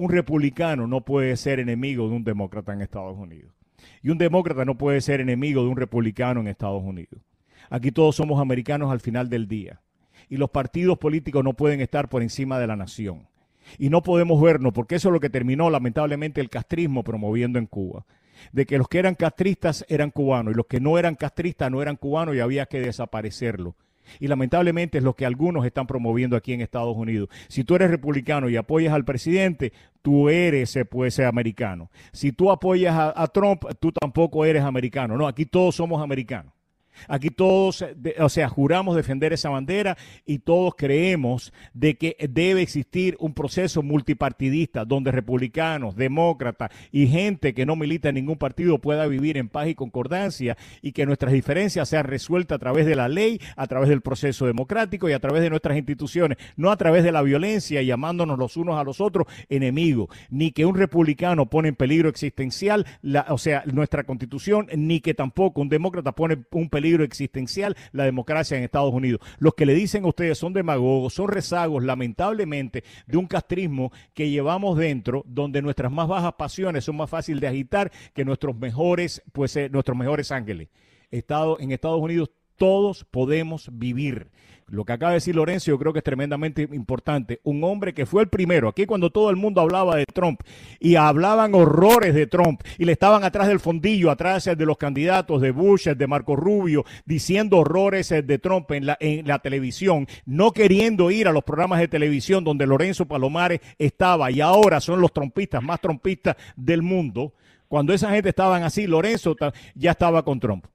un republicano no puede ser enemigo de un demócrata en Estados Unidos. Y un demócrata no puede ser enemigo de un republicano en Estados Unidos. Aquí todos somos americanos al final del día. Y los partidos políticos no pueden estar por encima de la nación. Y no podemos vernos, porque eso es lo que terminó lamentablemente el castrismo promoviendo en Cuba. De que los que eran castristas eran cubanos y los que no eran castristas no eran cubanos y había que desaparecerlo. Y lamentablemente es lo que algunos están promoviendo aquí en Estados Unidos. Si tú eres republicano y apoyas al presidente, tú eres pues americano. Si tú apoyas a, a Trump, tú tampoco eres americano. No, aquí todos somos americanos. Aquí todos, eh, o sea, juramos defender esa bandera y todos creemos de que debe existir un proceso multipartidista donde republicanos, demócratas y gente que no milita en ningún partido pueda vivir en paz y concordancia y que nuestras diferencias sean resueltas a través de la ley, a través del proceso democrático y a través de nuestras instituciones, no a través de la violencia llamándonos los unos a los otros enemigos, ni que un republicano pone en peligro existencial, o sea, nuestra constitución, ni que tampoco un demócrata pone un peligro libro existencial la democracia en Estados Unidos. Los que le dicen a ustedes son demagogos, son rezagos, lamentablemente, de un castrismo que llevamos dentro, donde nuestras más bajas pasiones son más fáciles de agitar que nuestros mejores, pues, eh, nuestros mejores ángeles. Estado, en Estados Unidos todos podemos vivir. Lo que acaba de decir Lorenzo, yo creo que es tremendamente importante. Un hombre que fue el primero, aquí cuando todo el mundo hablaba de Trump y hablaban horrores de Trump y le estaban atrás del fondillo, atrás de los candidatos de Bush, de Marco Rubio, diciendo horrores eh, de Trump en la, televisión, no queriendo ir a los programas de televisión donde Lorenzo Palomares estaba y ahora son los trompistas más trompistas del mundo. Cuando esa gente estaban así, Lorenzo ya estaba con Trump.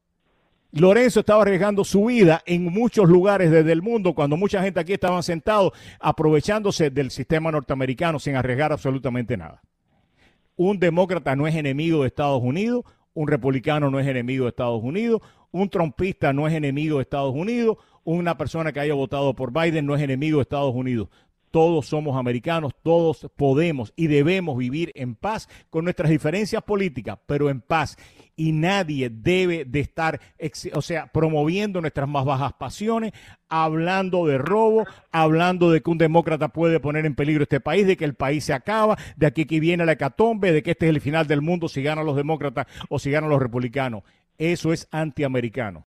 Lorenzo estaba arriesgando su vida en muchos lugares desde el mundo, cuando mucha gente aquí estaba sentado aprovechándose del sistema norteamericano sin arriesgar absolutamente nada. Un demócrata no es enemigo de Estados Unidos, un republicano no es enemigo de Estados Unidos, un trompista no es enemigo de Estados Unidos, una persona que haya votado por Biden no es enemigo de Estados Unidos todos somos americanos, todos podemos y debemos vivir en paz con nuestras diferencias políticas, pero en paz. Y nadie debe de estar, o sea, promoviendo nuestras más bajas pasiones, hablando de robo, hablando de que un demócrata puede poner en peligro este país, de que el país se acaba, de aquí que viene la hecatombe, de que este es el final del mundo si ganan los demócratas o si ganan los republicanos. Eso es antiamericano.